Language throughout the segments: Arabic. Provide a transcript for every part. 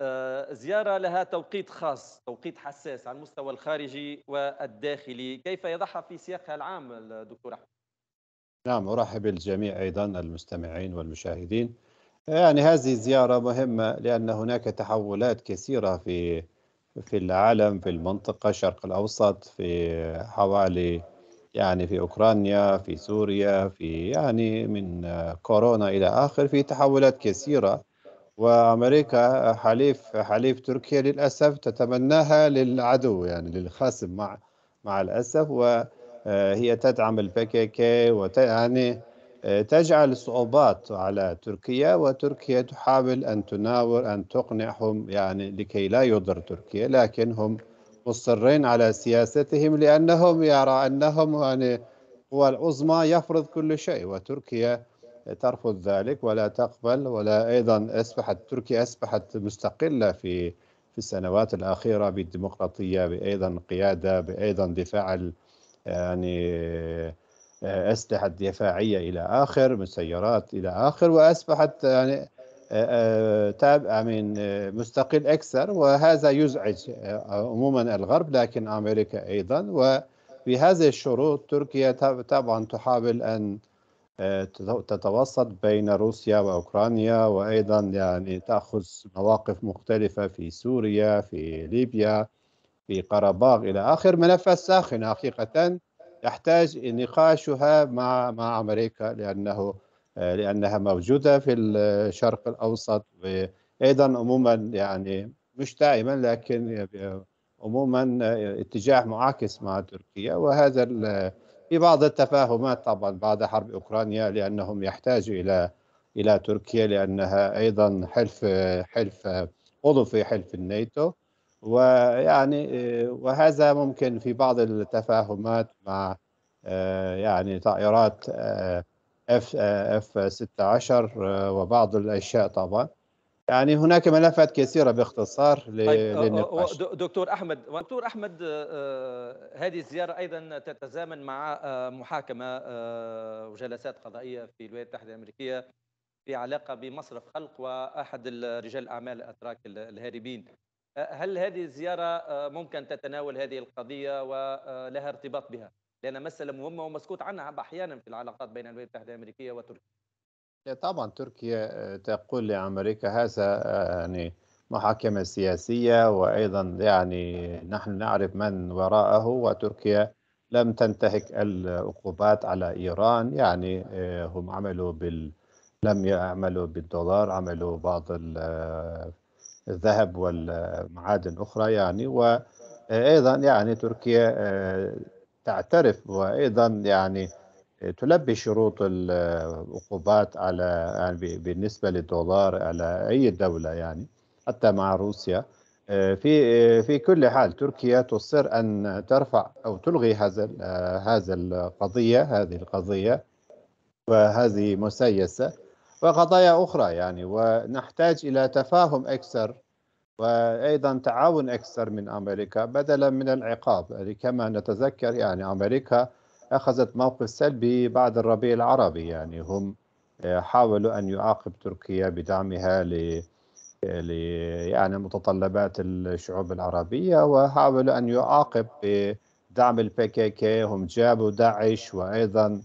آه، زياره لها توقيت خاص توقيت حساس على المستوى الخارجي والداخلي كيف يضعها في سياقها العام الدكتور احمد نعم ارحب بالجميع ايضا المستمعين والمشاهدين يعني هذه زياره مهمه لان هناك تحولات كثيره في في العالم في المنطقه الشرق الاوسط في حوالي يعني في اوكرانيا في سوريا في يعني من كورونا الى اخر في تحولات كثيره وامريكا حليف حليف تركيا للاسف تتمناها للعدو يعني للخصم مع مع الاسف وهي تدعم البي كي كي ويعني تجعل صعوبات على تركيا وتركيا تحاول ان تناور ان تقنعهم يعني لكي لا يضر تركيا لكن هم مصرين على سياستهم لانهم يرى انهم يعني قوى العظمى يفرض كل شيء وتركيا ترفض ذلك ولا تقبل ولا أيضا أصبحت تركيا أصبحت مستقلة في في السنوات الأخيرة بالديمقراطية بأيضا قيادة بأيضا دفاع يعني آه، أسلحة دفاعية إلى آخر مسيرات إلى آخر وأصبحت يعني آه، آه، تابع من مستقل أكثر وهذا يزعج عموما الغرب لكن أمريكا أيضا وبهذه الشروط تركيا طبعا تحاول أن آه، تتوسط بين روسيا وأوكرانيا وأيضا يعني تأخذ مواقف مختلفة في سوريا في ليبيا في قرباغ إلى آخر ملف ساخن حقيقة يحتاج نقاشها مع مع أمريكا لأنه آه، لأنها موجودة في الشرق الأوسط وأيضا عموما يعني مش دائما لكن عموما اتجاه معاكس مع تركيا وهذا في بعض التفاهمات طبعا بعد حرب اوكرانيا لانهم يحتاجوا الى الى تركيا لانها ايضا حلف حلف عضو في حلف الناتو ويعني وهذا ممكن في بعض التفاهمات مع يعني طائرات آه، اف آه، اف 16 آه، وبعض الاشياء طبعا يعني هناك ملفات كثيره باختصار طيب، للنقاش دكتور احمد دكتور احمد آه، آه، هذه الزياره ايضا تتزامن مع آه، محاكمه وجلسات قضائيه في الولايات المتحده الامريكيه في علاقه بمصرف خلق واحد رجال الاعمال الاتراك الهاربين هل هذه الزياره ممكن تتناول هذه القضيه ولها ارتباط بها؟ لان مساله مهمه ومسكوت عنها احيانا في العلاقات بين الولايات المتحده الامريكيه وتركيا. إيه، طبعا تركيا آه، تقول لامريكا هذا آه، يعني محاكمه سياسيه وايضا يعني نحن نعرف من وراءه وتركيا لم تنتهك العقوبات على ايران يعني آه، هم عملوا بال لم يعملوا بالدولار عملوا بعض الذهب والمعادن اخرى يعني وايضا يعني تركيا تعترف وايضا يعني تلبي شروط العقوبات على يعني بالنسبه للدولار على اي دوله يعني حتى مع روسيا آه، في آه، في كل حال تركيا تصر ان ترفع او تلغي هذا آه، هذا القضيه هذه القضيه وهذه مسيسه وقضايا اخرى يعني ونحتاج الى تفاهم اكثر وايضا تعاون اكثر من امريكا بدلا من العقاب يعني كما نتذكر يعني امريكا أخذت موقف سلبي بعد الربيع العربي يعني هم آه، حاولوا أن يعاقب تركيا بدعمها آه، ل يعني متطلبات الشعوب العربية وحاولوا أن يعاقب دعم البي كي كي هم جابوا داعش وأيضا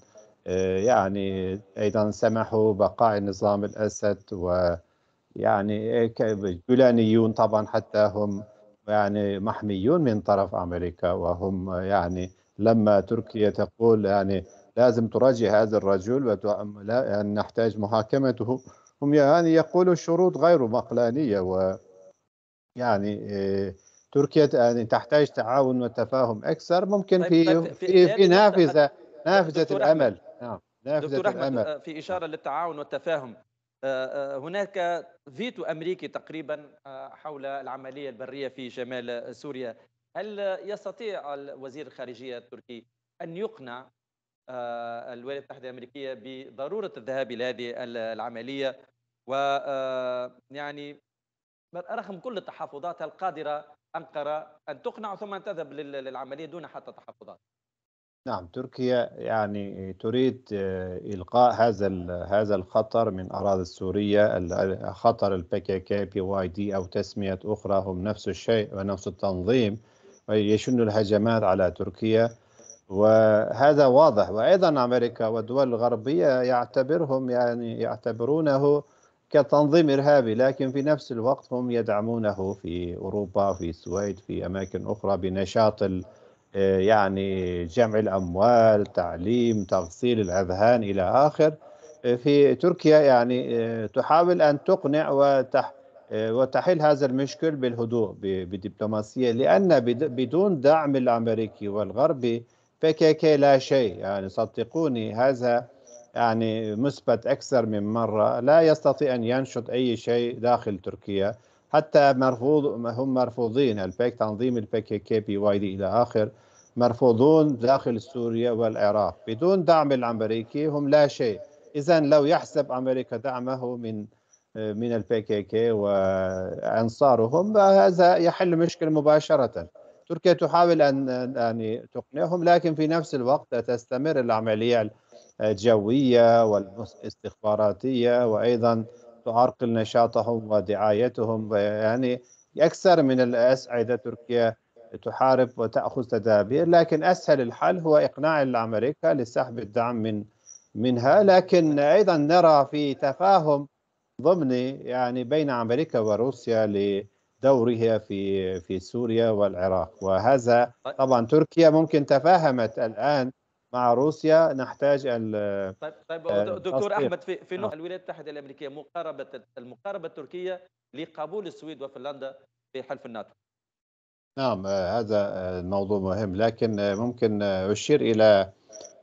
آه، يعني أيضا سمحوا بقاء نظام الأسد ويعني الجولانيون طبعا حتى هم يعني محميون من طرف أمريكا وهم يعني لما تركيا تقول يعني لازم تراجع هذا الرجل وتعمل يعني نحتاج محاكمته هم يعني يقولوا شروط غير مقلانية و يعني آه، تركيا يعني تحتاج تعاون وتفاهم أكثر ممكن طيب، طيب، في في, في, نافذة آه، نافذة الأمل نعم نافذة دكتور أحمد آه، في إشارة للتعاون والتفاهم هناك فيتو أمريكي تقريبا حول العملية البرية في شمال سوريا هل يستطيع وزير الخارجيه التركي ان يقنع آه، الولايات المتحده الامريكيه بضروره الذهاب الى هذه العمليه و آه، يعني رغم كل التحفظات القادره انقره ان تقنع ثم ان تذهب للعمليه دون حتى تحفظات نعم تركيا يعني تريد آه، القاء هذا هذا الخطر من اراضي سوريا خطر البي كي كي بي واي دي او تسميه اخرى هم نفس الشيء ونفس التنظيم يشن الهجمات على تركيا وهذا واضح وايضا امريكا والدول الغربيه يعتبرهم يعني يعتبرونه كتنظيم ارهابي لكن في نفس الوقت هم يدعمونه في اوروبا في السويد في اماكن اخرى بنشاط يعني جمع الاموال تعليم تغسيل الاذهان الى اخر في تركيا يعني آه، تحاول ان تقنع وتح آه، وتحل هذا المشكل بالهدوء بدبلوماسية لأن بدون دعم الأمريكي والغربي PKK لا شيء يعني صدقوني هذا يعني مثبت أكثر من مرة لا يستطيع أن ينشط أي شيء داخل تركيا حتى مرفوض هم مرفوضين البيك تنظيم البيك كي بي واي دي إلى آخر مرفوضون داخل سوريا والعراق بدون دعم الأمريكي هم لا شيء إذا لو يحسب أمريكا دعمه من من البي كي كي وانصارهم هذا يحل مشكل مباشره تركيا تحاول ان يعني تقنعهم لكن في نفس الوقت تستمر العمليه الجويه والاستخباراتيه وايضا تعرقل نشاطهم ودعايتهم يعني اكثر من الاسعده تركيا تحارب وتاخذ تدابير لكن اسهل الحل هو اقناع الامريكا لسحب الدعم من منها لكن ايضا نرى في تفاهم ضمن يعني بين امريكا وروسيا لدورها في في سوريا والعراق وهذا طيب. طبعا تركيا ممكن تفاهمت الان مع روسيا نحتاج ال طيب طيب آه، دكتور التصفيق. احمد في في نعم. نقطه الولايات المتحده الامريكيه مقاربه المقاربه التركيه لقبول السويد وفنلندا في حلف الناتو نعم آه، هذا الموضوع آه، مهم لكن ممكن أشير إلى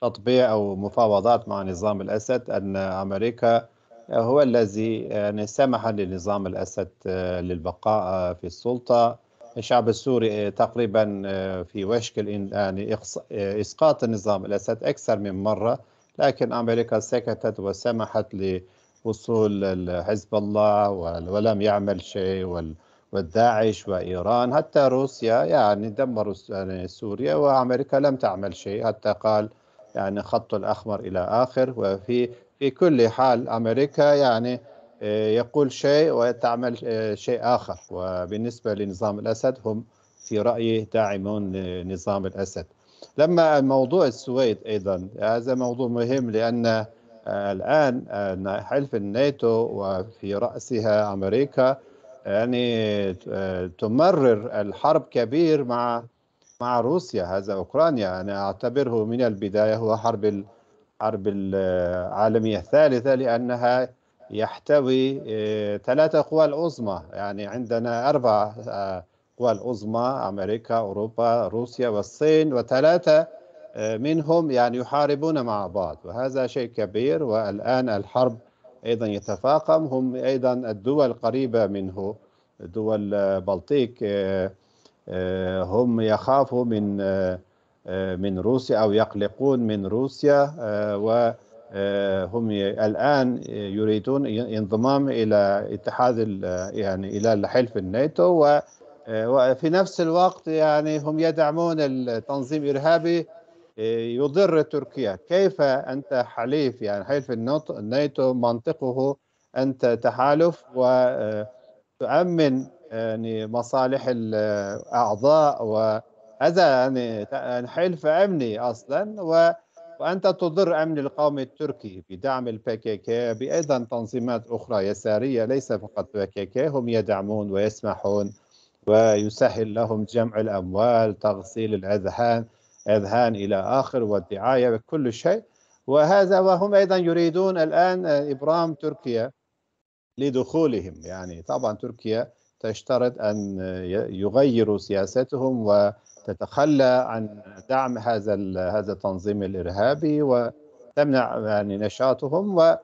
تطبيع أو مفاوضات مع نظام الأسد أن أمريكا هو الذي يعني سمح لنظام الأسد آه، للبقاء آه، في السلطة الشعب السوري آه، تقريبا في وشك يعني إسقاط النظام الأسد أكثر من مرة لكن أمريكا سكتت وسمحت لوصول حزب الله ولم يعمل شيء والداعش وإيران حتى روسيا يعني دمروا يعني سوريا وأمريكا لم تعمل شيء حتى قال يعني خط الأحمر إلى آخر وفي في كل حال أمريكا يعني آه، يقول شيء وتعمل آه، شيء آخر وبالنسبة لنظام الأسد هم في رأيي داعمون لنظام الأسد لما موضوع السويد أيضا هذا موضوع مهم لأن آه، الآن حلف الناتو وفي رأسها أمريكا يعني تمرر الحرب كبير مع مع روسيا هذا أوكرانيا أنا أعتبره من البداية هو حرب الحرب العالمية الثالثة لأنها يحتوي آه، ثلاثة قوى العظمى يعني عندنا أربع آه، قوى العظمى أمريكا أوروبا روسيا والصين وثلاثة آه، منهم يعني يحاربون مع بعض وهذا شيء كبير والآن الحرب أيضا يتفاقم هم أيضا الدول قريبة منه دول بلطيك هم يخافوا من من روسيا أو يقلقون من روسيا آه، وهم آه، الآن يريدون انضمام إلى اتحاد يعني إلى حلف الناتو آه، وفي نفس الوقت يعني هم يدعمون التنظيم الارهابي يضر تركيا كيف انت حليف يعني حلف الناتو منطقه انت تحالف وتؤمن يعني مصالح الاعضاء و هذا يعني, يعني حلف امني اصلا و وانت تضر امن القوم التركي بدعم البكك بايضا تنظيمات اخرى يساريه ليس فقط بكك هم يدعمون ويسمحون ويسهل لهم جمع الاموال تغسيل الاذهان اذهان الى اخر والدعايه وكل شيء وهذا وهم ايضا يريدون الان ابرام تركيا لدخولهم يعني طبعا تركيا تشترط أن يغيروا سياستهم وتتخلى عن دعم هذا هذا التنظيم الإرهابي وتمنع يعني نشاطهم